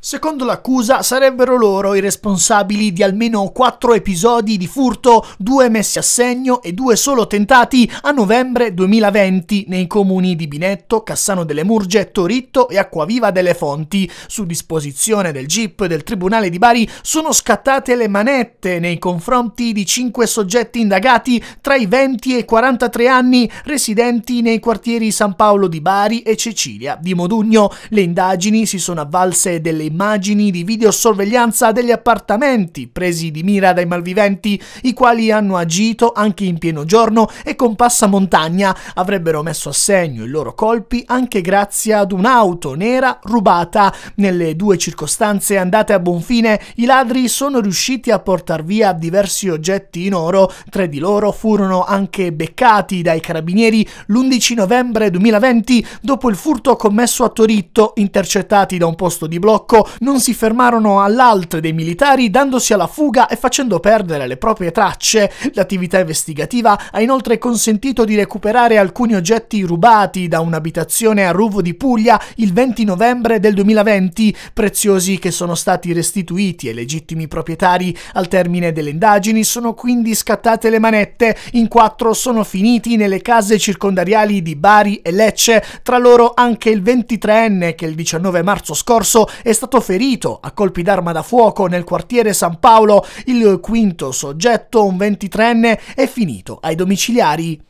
Secondo l'accusa sarebbero loro i responsabili di almeno quattro episodi di furto, due messi a segno e due solo tentati a novembre 2020 nei comuni di Binetto, Cassano delle Murge, Toritto e Acquaviva delle Fonti. Su disposizione del GIP del Tribunale di Bari sono scattate le manette nei confronti di cinque soggetti indagati tra i 20 e i 43 anni residenti nei quartieri San Paolo di Bari e Cecilia di Modugno. Le indagini si sono avvalse delle immagini di videosorveglianza degli appartamenti presi di mira dai malviventi, i quali hanno agito anche in pieno giorno e con passamontagna avrebbero messo a segno i loro colpi anche grazie ad un'auto nera rubata. Nelle due circostanze andate a buon fine, i ladri sono riusciti a portar via diversi oggetti in oro, tre di loro furono anche beccati dai carabinieri l'11 novembre 2020 dopo il furto commesso a Toritto, intercettati da un posto di blocco nemico non si fermarono all'alt dei militari dandosi alla fuga e facendo perdere le proprie tracce. L'attività investigativa ha inoltre consentito di recuperare alcuni oggetti rubati da un'abitazione a Ruvo di Puglia il 20 novembre del 2020, preziosi che sono stati restituiti ai legittimi proprietari. Al termine delle indagini sono quindi scattate le manette, in quattro sono finiti nelle case circondariali di Bari e Lecce, tra loro anche il 23enne che il 19 marzo scorso è stato stato ferito a colpi d'arma da fuoco nel quartiere San Paolo, il quinto soggetto, un 23enne, è finito ai domiciliari